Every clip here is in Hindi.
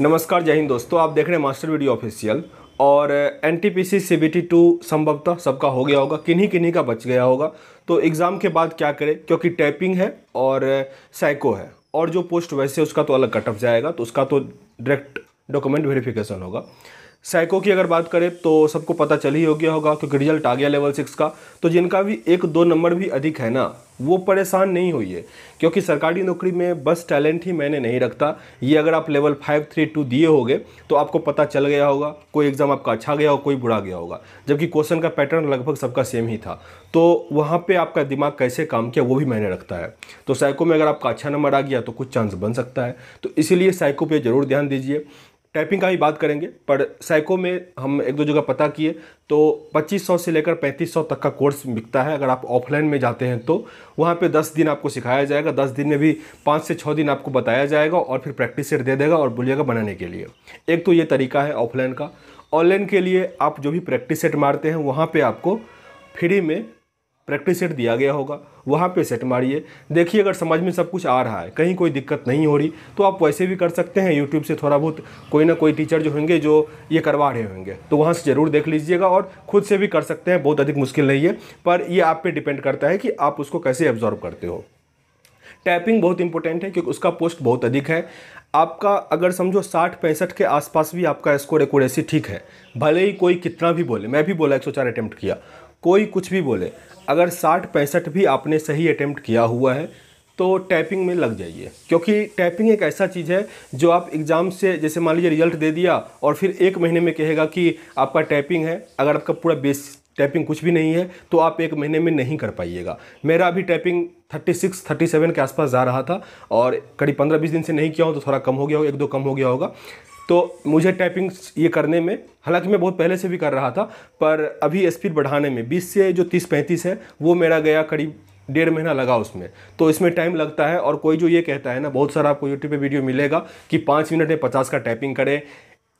नमस्कार जय हिंद दोस्तों आप देख रहे हैं मास्टर वीडियो ऑफिशियल और N T P C C B T two संभवतः सबका हो गया होगा किन्हीं किन्हीं का बच गया होगा तो एग्ज़ाम के बाद क्या करें क्योंकि टैपिंग है और साइको है और जो पोस्ट वैसे उसका तो अलग कटअप जाएगा तो उसका तो डायरेक्ट डॉक्यूमेंट वेरिफिकेशन होगा साइको की अगर बात करें तो सबको पता चल ही हो गया होगा क्योंकि रिजल्ट आ गया लेवल सिक्स का तो जिनका भी एक दो नंबर भी अधिक है ना वो परेशान नहीं है क्योंकि सरकारी नौकरी में बस टैलेंट ही मैंने नहीं रखता ये अगर आप लेवल फाइव थ्री टू दिए होगे तो आपको पता चल गया होगा कोई एग्ज़ाम आपका अच्छा गया हो कोई बुरा गया होगा जबकि क्वेश्चन का पैटर्न लगभग सबका सेम ही था तो वहाँ पर आपका दिमाग कैसे काम किया वो भी मैंने रखता है तो साइको में अगर आपका अच्छा नंबर आ गया तो कुछ चांस बन सकता है तो इसीलिए साइको पर ज़रूर ध्यान दीजिए टाइपिंग का ही बात करेंगे पर साइको में हम एक दो जगह पता किए तो 2500 से लेकर 3500 तक का कोर्स बिकता है अगर आप ऑफलाइन में जाते हैं तो वहाँ पे 10 दिन आपको सिखाया जाएगा 10 दिन में भी पाँच से छः दिन आपको बताया जाएगा और फिर प्रैक्टिस सेट दे देगा और बोलिएगा बनाने के लिए एक तो ये तरीका है ऑफलाइन का ऑनलाइन के लिए आप जो भी प्रैक्टिस सेट मारते हैं वहाँ पर आपको फ्री में प्रैक्टिस सेट दिया गया होगा वहाँ पे सेट मारिए देखिए अगर समझ में सब कुछ आ रहा है कहीं कोई दिक्कत नहीं हो रही तो आप वैसे भी कर सकते हैं यूट्यूब से थोड़ा बहुत कोई ना कोई टीचर जो होंगे जो ये करवा रहे होंगे तो वहाँ से ज़रूर देख लीजिएगा और खुद से भी कर सकते हैं बहुत अधिक मुश्किल नहीं है पर ये आप पर डिपेंड करता है कि आप उसको कैसे एब्जॉर्व करते हो टैपिंग बहुत इंपॉर्टेंट है क्योंकि उसका पोस्ट बहुत अधिक है आपका अगर समझो साठ पैंसठ के आसपास भी आपका स्कोर एकोरेसी ठीक है भले ही कोई कितना भी बोले मैं भी बोला एक सौ चार अटैम्प्ट किया कोई कुछ भी बोले अगर साठ पैंसठ भी आपने सही अटैम्प्ट किया हुआ है तो टाइपिंग में लग जाइए क्योंकि टाइपिंग एक ऐसा चीज़ है जो आप एग्ज़ाम से जैसे मान लीजिए रिजल्ट दे दिया और फिर एक महीने में कहेगा कि आपका टाइपिंग है अगर आपका पूरा बेस टाइपिंग कुछ भी नहीं है तो आप एक महीने में नहीं कर पाइएगा मेरा अभी टाइपिंग 36, 37 के आसपास जा रहा था और करीब 15-20 दिन से नहीं किया हूँ तो थोड़ा कम हो गया हो एक दो कम हो गया होगा तो मुझे टाइपिंग ये करने में हालांकि मैं बहुत पहले से भी कर रहा था पर अभी स्पीड बढ़ाने में 20 से जो 30 35 है वो मेरा गया करीब डेढ़ महीना लगा उसमें तो इसमें टाइम लगता है और कोई जो ये कहता है ना बहुत सारा आपको यूट्यूब पे वीडियो मिलेगा कि पाँच मिनट में पचास का टाइपिंग करें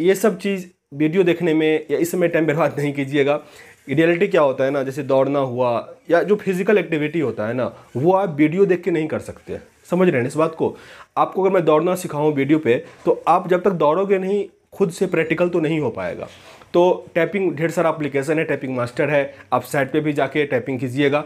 ये सब चीज़ वीडियो देखने में या इस समय टाइम बर्बाद नहीं कीजिएगा रियलिटी क्या होता है ना जैसे दौड़ना हुआ या जो फिज़िकल एक्टिविटी होता है ना वो आप वीडियो देख के नहीं कर सकते समझ रहे हैं इस बात को आपको अगर मैं दौड़ना सिखाऊँ वीडियो पे तो आप जब तक दौड़ोगे नहीं खुद से प्रैक्टिकल तो नहीं हो पाएगा तो टैपिंग ढेर सारा एप्लीकेशन है टैपिंग मास्टर है आप साइट पे भी जाके टैपिंग कीजिएगा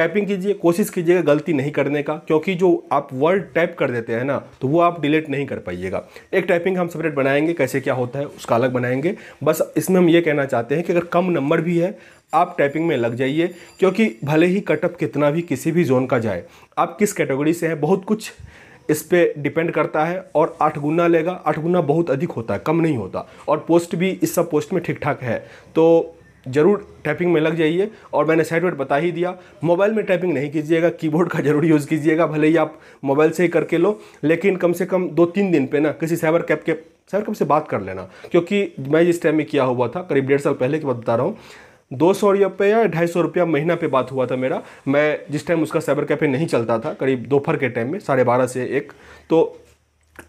टाइपिंग कीजिए कोशिश कीजिएगा गलती नहीं करने का क्योंकि जो आप वर्ड टाइप कर देते हैं ना तो वो आप डिलीट नहीं कर पाइएगा एक टाइपिंग हम सेपरेट बनाएंगे कैसे क्या होता है उसका अलग बनाएंगे बस इसमें हम ये कहना चाहते हैं कि अगर कम नंबर भी है आप टाइपिंग में लग जाइए क्योंकि भले ही कटअप कितना भी किसी भी जोन का जाए आप किस कैटेगरी से हैं बहुत कुछ इस पर डिपेंड करता है और आठ गुना लेगा आठ गुना बहुत अधिक होता है कम नहीं होता और पोस्ट भी इस सब पोस्ट में ठीक ठाक है तो ज़रूर टाइपिंग में लग जाइए और मैंने साइड बता ही दिया मोबाइल में टाइपिंग नहीं कीजिएगा कीबोर्ड का जरूर यूज़ कीजिएगा भले ही आप मोबाइल से ही करके लो लेकिन कम से कम दो तीन दिन पे ना किसी साइबर कैप के साइबर कैप से बात कर लेना क्योंकि मैं जिस टाइम में किया हुआ था करीब डेढ़ साल पहले की बात बता रहा हूँ दो सौ रुपये या ढाई सौ रुपया महीना पे बात हुआ था मेरा मैं जिस टाइम उसका साइबर कैफे नहीं चलता था करीब दोपहर के टाइम में साढ़े बारह से एक तो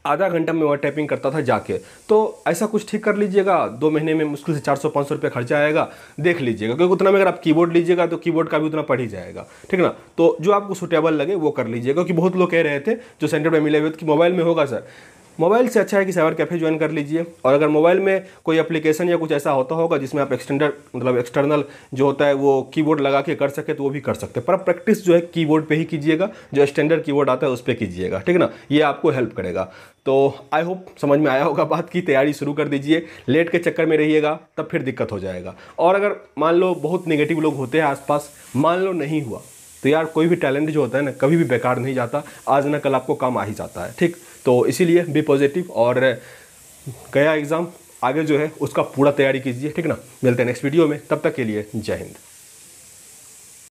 आधा घंटा में वहाँ टाइपिंग करता था जाके तो ऐसा कुछ ठीक कर लीजिएगा दो महीने में मुश्किल से चार सौ पाँच सौ रुपया खर्चा आएगा देख लीजिएगा क्योंकि उतना में अगर आप कीबोर्ड लीजिएगा तो कीबोर्ड का भी उतना पड़ ही जाएगा ठीक ना तो जो आपको सुटेबल लगे वो कर लीजिएगा क्योंकि बहुत लोग कह रहे थे जो सेंटर में मिले हुए कि मोबाइल में होगा सर मोबाइल से अच्छा है कि साइबर कैफ़े ज्वाइन कर लीजिए और अगर मोबाइल में कोई एप्लीकेशन या कुछ ऐसा होता होगा जिसमें आप एक्सटेंडर मतलब एक्सटर्नल जो होता है वो कीबोर्ड लगा के कर सके तो वो भी कर सकते पर आप प्रैक्टिस जो है कीबोर्ड पे ही कीजिएगा जो स्टैंडर्ड कीबोर्ड आता है उस पर कीजिएगा ठीक है ना ये आपको हेल्प करेगा तो आई होप समझ में आया होगा बात की तैयारी शुरू कर दीजिए लेट के चक्कर में रहिएगा तब फिर दिक्कत हो जाएगा और अगर मान लो बहुत नेगेटिव लोग होते हैं आसपास मान लो नहीं हुआ तो यार कोई भी टैलेंट जो होता है ना कभी भी बेकार नहीं जाता आज ना कल आपको काम आ ही जाता है ठीक तो इसीलिए बी पॉजिटिव और गया एग्ज़ाम आगे जो है उसका पूरा तैयारी कीजिए ठीक ना मिलते हैं नेक्स्ट वीडियो में तब तक के लिए जय हिंद